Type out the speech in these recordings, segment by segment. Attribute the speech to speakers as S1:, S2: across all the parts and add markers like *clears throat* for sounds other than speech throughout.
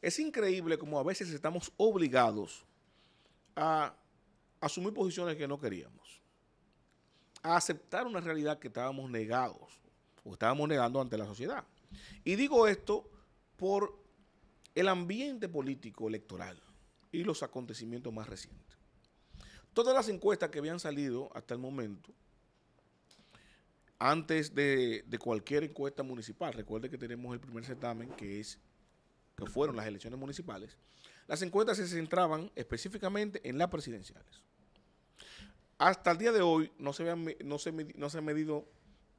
S1: Es increíble como a veces estamos obligados a asumir posiciones que no queríamos, a aceptar una realidad que estábamos negados o estábamos negando ante la sociedad. Y digo esto por el ambiente político electoral y los acontecimientos más recientes. Todas las encuestas que habían salido hasta el momento, antes de, de cualquier encuesta municipal, recuerde que tenemos el primer certamen que es que fueron las elecciones municipales, las encuestas se centraban específicamente en las presidenciales. Hasta el día de hoy no se, no no se han medido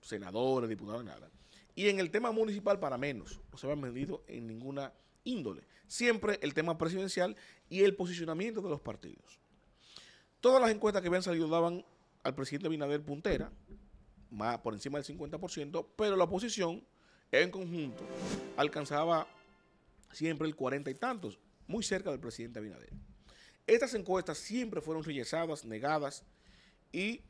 S1: senadores, diputados, nada. Y en el tema municipal, para menos, no se habían medido en ninguna índole. Siempre el tema presidencial y el posicionamiento de los partidos. Todas las encuestas que habían salido daban al presidente Binader puntera, más por encima del 50%, pero la oposición en conjunto alcanzaba siempre el cuarenta y tantos, muy cerca del presidente Abinader. Estas encuestas siempre fueron rechazadas, negadas y,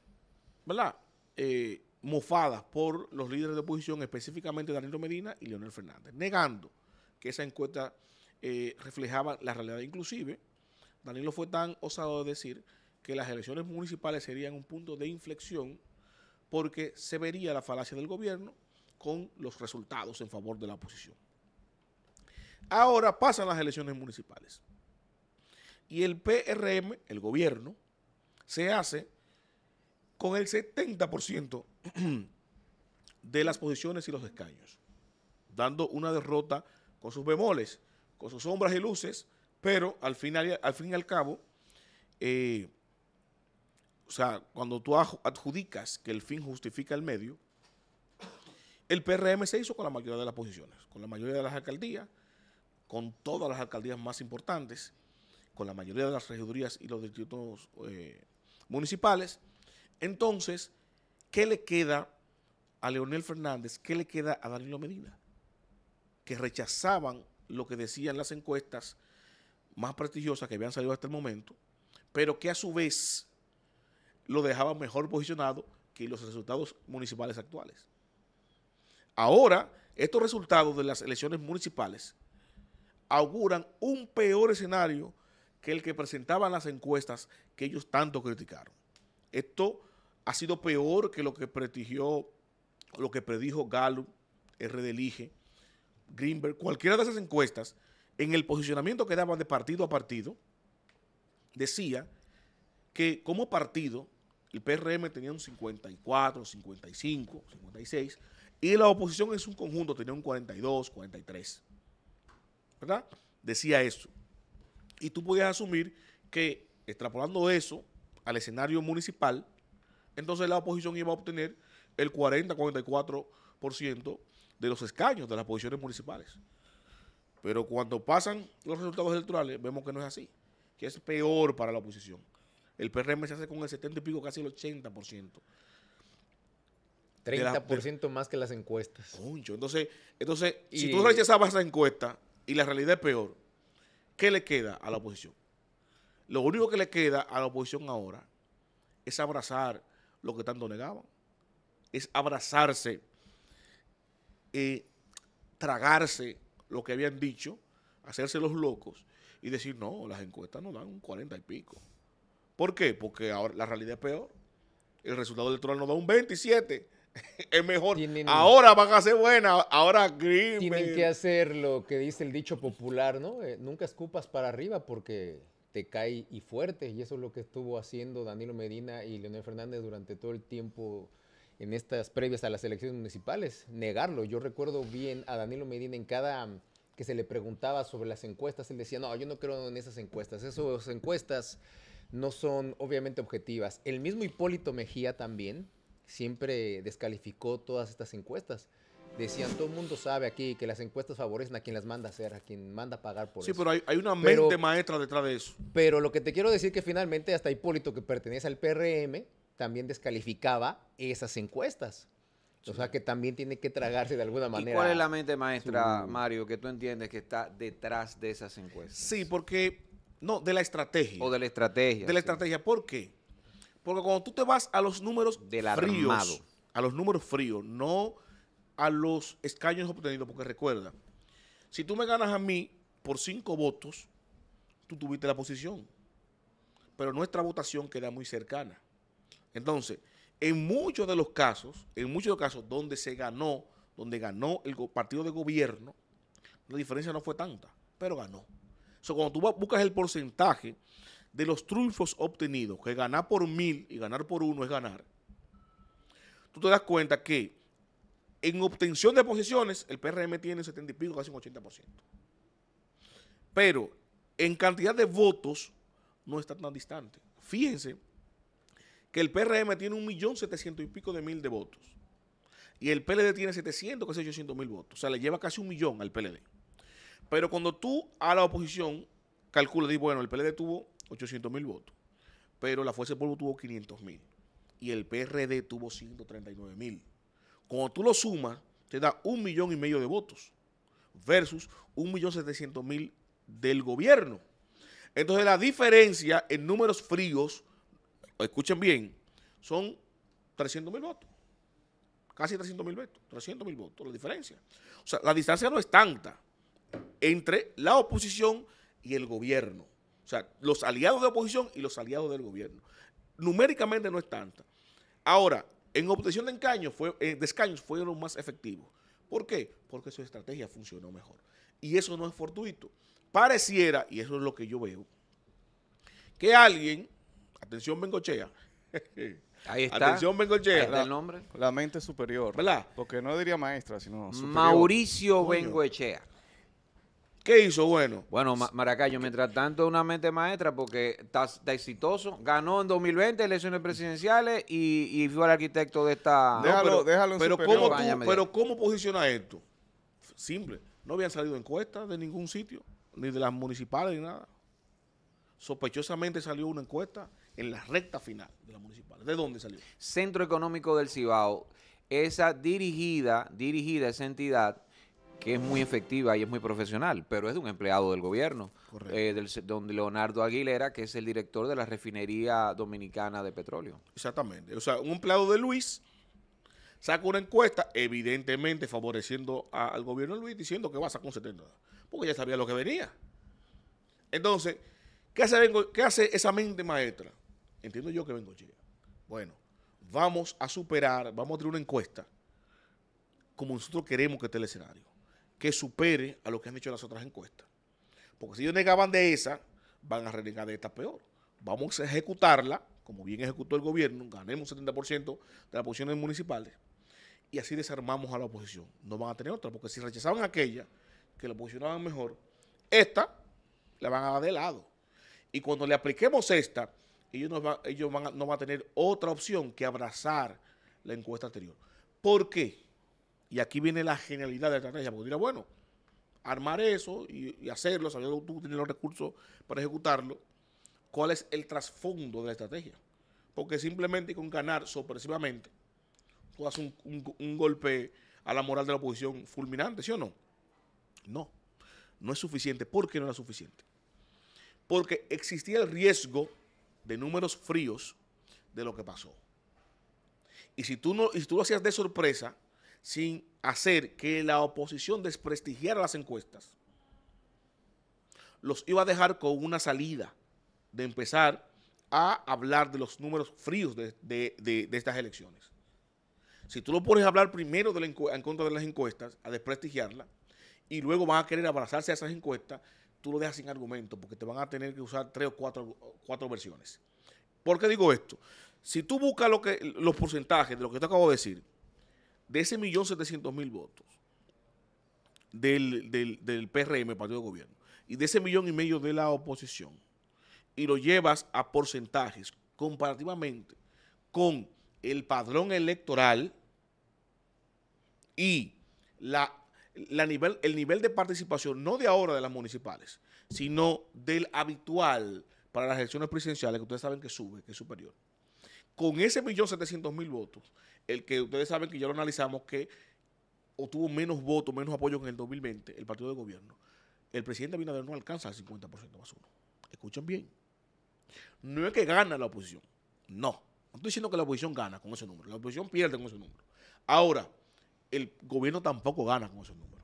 S1: ¿verdad?, eh, mofadas por los líderes de oposición, específicamente Danilo Medina y Leonel Fernández, negando que esa encuesta eh, reflejaba la realidad. Inclusive, Danilo fue tan osado de decir que las elecciones municipales serían un punto de inflexión porque se vería la falacia del gobierno con los resultados en favor de la oposición. Ahora pasan las elecciones municipales. Y el PRM, el gobierno, se hace con el 70% *clears throat* de las posiciones y los escaños, dando una derrota con sus bemoles, con sus sombras y luces, pero al, final, al fin y al cabo, eh, o sea, cuando tú adjudicas que el fin justifica el medio, el PRM se hizo con la mayoría de las posiciones, con la mayoría de las alcaldías, con todas las alcaldías más importantes, con la mayoría de las regidurías y los distritos eh, municipales. Entonces, ¿qué le queda a Leonel Fernández? ¿Qué le queda a Danilo Medina? Que rechazaban lo que decían las encuestas más prestigiosas que habían salido hasta el momento, pero que a su vez lo dejaban mejor posicionado que los resultados municipales actuales. Ahora, estos resultados de las elecciones municipales auguran un peor escenario que el que presentaban las encuestas que ellos tanto criticaron. Esto ha sido peor que lo que prestigió, lo que predijo Gallup, r Elige, Greenberg, cualquiera de esas encuestas, en el posicionamiento que daban de partido a partido, decía que como partido el PRM tenía un 54, 55, 56, y la oposición en su conjunto tenía un 42, 43. ¿verdad? Decía eso. Y tú podías asumir que extrapolando eso al escenario municipal, entonces la oposición iba a obtener el 40-44% de los escaños de las posiciones municipales. Pero cuando pasan los resultados electorales, vemos que no es así, que es peor para la oposición. El PRM se hace con el 70 y pico, casi el 80%. 30% más que las encuestas. Concho, entonces, entonces si tú rechazabas esa encuesta, y la realidad es peor. ¿Qué le queda a la oposición? Lo único que le queda a la oposición ahora es abrazar lo que tanto negaban. Es abrazarse, y eh, tragarse lo que habían dicho, hacerse los locos y decir, no, las encuestas nos dan un 40 y pico. ¿Por qué? Porque ahora la realidad es peor. El resultado electoral nos da un 27. *laughs* es mejor. ahora van a ser buenas,
S2: ahora Green Tienen eh. que hacer lo que dice el dicho popular, ¿no? Eh, nunca escupas para arriba porque te cae y fuerte. Y eso es lo que estuvo haciendo Danilo Medina y Leonel Fernández durante todo el tiempo en estas previas a las elecciones municipales, negarlo. Yo recuerdo bien a Danilo Medina en cada mm, que se le preguntaba sobre las encuestas, él decía, no, yo no creo en esas encuestas, esas encuestas no son obviamente objetivas. El mismo Hipólito Mejía también, siempre descalificó todas estas encuestas. Decían, todo el mundo sabe aquí que las encuestas favorecen a quien las manda hacer, a quien manda a pagar por eso. Sí, pero hay, una mente
S1: maestra detrás de eso.
S2: Pero lo que te quiero decir que finalmente hasta Hipólito, que pertenece al PRM, también descalificaba esas encuestas. O sea que también tiene que tragarse de alguna manera. ¿Cuál es la mente maestra, Mario, que tú entiendes que está detrás de esas encuestas?
S1: Sí, porque, no, de la estrategia. O de la estrategia. De la estrategia, ¿por qué? Porque cuando tú te vas a los números fríos, a los números fríos, no a los escaños obtenidos, porque recuerda, si tú me ganas a mí por cinco votos, tú tuviste la posición. Pero nuestra votación queda muy cercana. Entonces, en muchos de los casos, en muchos de los casos donde se ganó, donde ganó el partido de gobierno, la diferencia no fue tanta, pero ganó. O sea, cuando tú buscas el porcentaje de los triunfos obtenidos, que ganar por mil y ganar por uno es ganar, tú te das cuenta que en obtención de posiciones el PRM tiene 70 y pico, casi un 80%. Pero en cantidad de votos no está tan distante. Fíjense que el PRM tiene un millón setecientos y pico de mil de votos. Y el PLD tiene 700, casi 800 mil votos. O sea, le lleva casi un millón al PLD. Pero cuando tú a la oposición calculas, y bueno, el PLD tuvo 800 mil votos, pero la Fuerza del Pueblo tuvo 500 mil y el PRD tuvo 139 mil. Cuando tú lo sumas, te da un millón y medio de votos versus un millón setecientos mil del gobierno. Entonces la diferencia en números fríos, escuchen bien, son 300 mil votos. Casi 300 mil votos. 300 mil votos, la diferencia. O sea, la distancia no es tanta entre la oposición y el gobierno. O sea, los aliados de oposición y los aliados del gobierno. Numéricamente no es tanta. Ahora, en obtención de escaños, fue, eh, de fueron más efectivos. ¿Por qué? Porque su estrategia funcionó mejor. Y eso no es fortuito. Pareciera, y eso es lo que yo veo, que alguien, atención Bengochea, *laughs* Ahí está. Atención, Bengochea. el nombre. La mente superior. ¿Verdad? Porque no diría maestra, sino superior. Mauricio
S2: Bengochea. ¿Qué hizo bueno? Bueno, Maracayo, mientras tanto, una mente maestra porque está, exitoso. Ganó en 2020 elecciones presidenciales y, fue el arquitecto de esta. Déjalo, pero, déjalo en pero, ¿cómo pero,
S1: ¿cómo posiciona esto? Simple. No habían salido encuestas de ningún sitio, ni de las municipales, ni nada. Sospechosamente salió una encuesta en la recta final de las municipales. ¿De dónde salió?
S2: Centro Económico del Cibao. Esa dirigida, dirigida esa entidad que es muy efectiva y es muy profesional, pero es de un empleado del gobierno, eh, del, don Leonardo Aguilera, que es el director de la refinería dominicana de petróleo. Exactamente. O
S1: sea, un empleado de Luis saca una encuesta, evidentemente favoreciendo al gobierno de Luis, diciendo que va a sacar un 70, porque ya sabía lo que venía. Entonces, ¿qué hace, esa mente maestra? Entiendo yo que vengo Chile. Bueno, vamos a superar, vamos a tener una encuesta como nosotros queremos que esté el escenario que supere a lo que han hecho las otras encuestas. Porque si ellos negaban de esa, van a renegar de esta peor. Vamos a ejecutarla, como bien ejecutó el gobierno, ganemos un 70% de las posiciones municipales y así desarmamos a la oposición. No van a tener otra, porque si rechazaban aquella, que la posicionaban mejor, esta la van a dar de lado. Y cuando le apliquemos esta, ellos, no van a tener otra opción que abrazar la encuesta anterior. ¿Por qué? Y aquí viene la genialidad de la estrategia, porque dirá, bueno, armar eso y, hacerlo, sabiendo tú tienes los recursos para ejecutarlo, ¿cuál es el trasfondo de la estrategia? Porque simplemente con ganar sorpresivamente, tú haces un, golpe a la moral de la oposición fulminante, ¿sí o no? No, no es suficiente. ¿Por qué no era suficiente? Porque existía el riesgo de números fríos de lo que pasó. Y si tú, no, y si tú lo hacías de sorpresa, sin hacer que la oposición desprestigiara las encuestas, los iba a dejar con una salida de empezar a hablar de los números fríos de, estas elecciones. Si tú lo pones a hablar primero en contra de las encuestas, a desprestigiarla, y luego van a querer abrazarse a esas encuestas, tú lo dejas sin argumento, porque te van a tener que usar tres o cuatro, cuatro versiones. ¿Por qué digo esto? Si tú buscas lo que, los porcentajes de lo que te acabo de decir, de ese millón setecientos mil votos del, del, PRM, Partido de Gobierno, y de ese millón y medio de la oposición, y lo llevas a porcentajes comparativamente con el padrón electoral y la, la nivel, el nivel de participación, no de ahora de las municipales, sino del habitual para las elecciones presidenciales, que ustedes saben que sube, que es superior con ese millón setecientos mil votos, el que ustedes saben que ya lo analizamos que obtuvo menos votos, menos apoyo en el 2020, el partido de gobierno, el presidente Abinader no alcanza el 50% más uno. Escuchen bien. No es que gana la oposición. No. No estoy diciendo que la oposición gana con ese número. La oposición pierde con ese número. Ahora, el gobierno tampoco gana con ese número.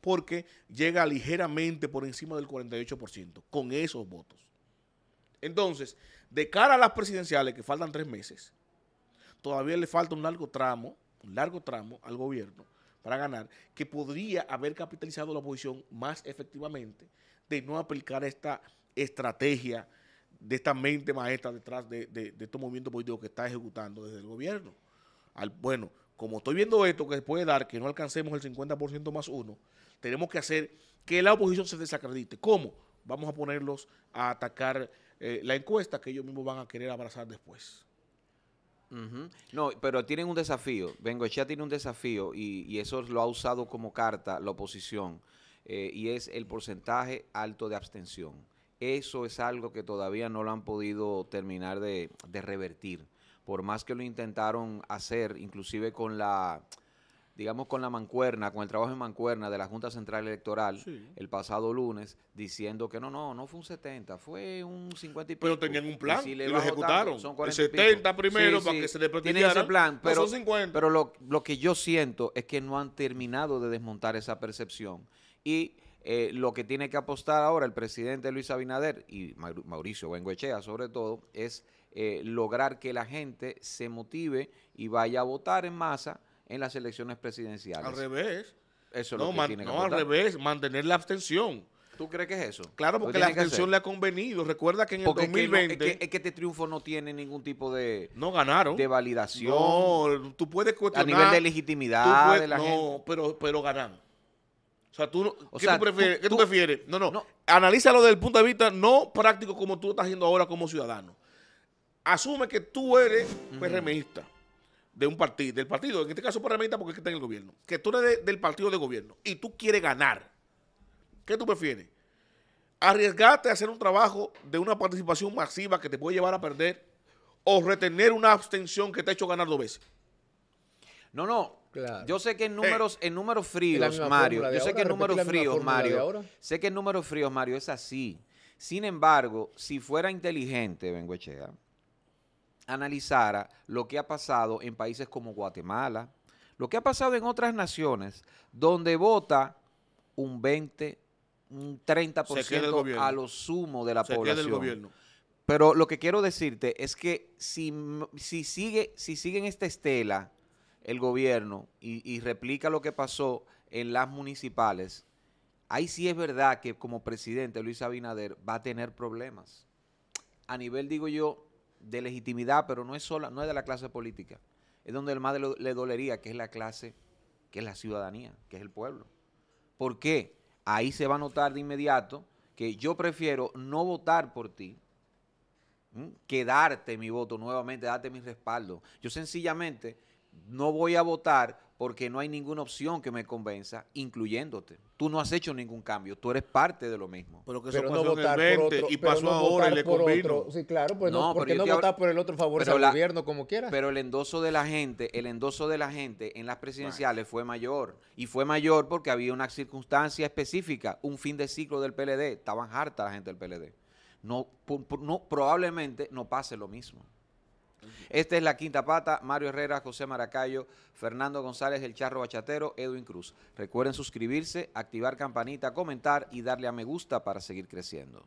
S1: Porque llega ligeramente por encima del 48% con esos votos. Entonces, de cara a las presidenciales, que faltan tres meses, todavía le falta un largo tramo, un largo tramo al gobierno para ganar, que podría haber capitalizado la oposición más efectivamente de no aplicar esta estrategia de esta mente maestra detrás de, estos movimientos políticos que está ejecutando desde el gobierno. bueno, como estoy viendo esto que puede dar que no alcancemos el 50% más uno, tenemos que hacer que la oposición se desacredite. ¿Cómo? Vamos a ponerlos a atacar eh, la encuesta que ellos mismos van a querer abrazar después.
S2: No, pero tienen un desafío. Bengochea tiene un desafío y, eso lo ha usado como carta la oposición eh, y es el porcentaje alto de abstención. Eso es algo que todavía no lo han podido terminar de, de revertir. Por más que lo intentaron hacer, inclusive con la digamos, con la mancuerna, con el trabajo en mancuerna de la Junta Central Electoral el pasado lunes, diciendo que no, no, no fue un 70, fue un 50 y pico. Pero tenían un plan y, lo ejecutaron. el 70 primero para que se le Tienen plan, pero, pero lo, que yo siento es que no han terminado de desmontar esa percepción. Y eh, lo que tiene que apostar ahora el presidente Luis Abinader y Mauricio Benguechea sobre todo es eh, lograr que la gente se motive y vaya a votar en masa en las elecciones presidenciales. Al revés. Eso no, No, al
S1: revés, mantener la abstención. ¿Tú crees que es eso? Claro, porque la abstención le ha convenido. Recuerda que en el 2020... Es
S2: que, este triunfo no tiene ningún tipo de... No ganaron.
S1: De validación. tú puedes cuestionar... A nivel de legitimidad no, pero, pero ganaron. O sea, tú, ¿qué, tú, prefieres? No, no, no. Analízalo desde el punto de vista no práctico como tú estás haciendo ahora como ciudadano. Asume que tú eres uh PRMista de un partido, del partido, en este caso por herramienta porque está en el gobierno, que tú eres del partido de gobierno y tú quieres ganar, ¿qué tú prefieres? Arriesgarte a hacer un trabajo de una participación masiva que te puede llevar a perder o retener una abstención que te ha hecho ganar dos veces. No, no.
S2: Yo sé que en eh. números, en números fríos, Mario, yo sé que en números fríos, Mario, sé que en números fríos, Mario, es así. Sin embargo, si fuera inteligente, Benguechea, analizara lo que ha pasado en países como Guatemala, lo que ha pasado en otras naciones donde vota un 20, un 30% a lo sumo de la población. Pero lo que quiero decirte es que si, sigue, si en esta estela el gobierno y, y replica lo que pasó en las municipales, ahí sí es verdad que como presidente Luis Abinader va a tener problemas. A nivel, digo yo, de legitimidad, pero no es sola, no es de la clase política. Es donde el más le dolería, que es la clase, que es la ciudadanía, que es el pueblo. ¿Por qué? Ahí se va a notar de inmediato que yo prefiero no votar por ti que darte mi voto nuevamente, darte mi respaldo. Yo sencillamente no voy a votar porque no hay ninguna opción que me convenza, incluyéndote. Tú no has hecho ningún cambio, tú eres parte de lo mismo. Pero no votar por el otro, y pasó ahora Sí, claro, pues no, porque no votar por el otro favor del gobierno como quieras? Pero el endoso de la gente, el endoso de la gente en las presidenciales fue mayor y fue mayor porque había una circunstancia específica, un fin de ciclo del PLD, estaban harta la gente del PLD. no probablemente no pase lo mismo. Esta es la quinta pata. Mario Herrera, José Maracayo, Fernando González, El Charro Bachatero, Edwin Cruz. Recuerden suscribirse, activar campanita, comentar y darle a me gusta para seguir creciendo.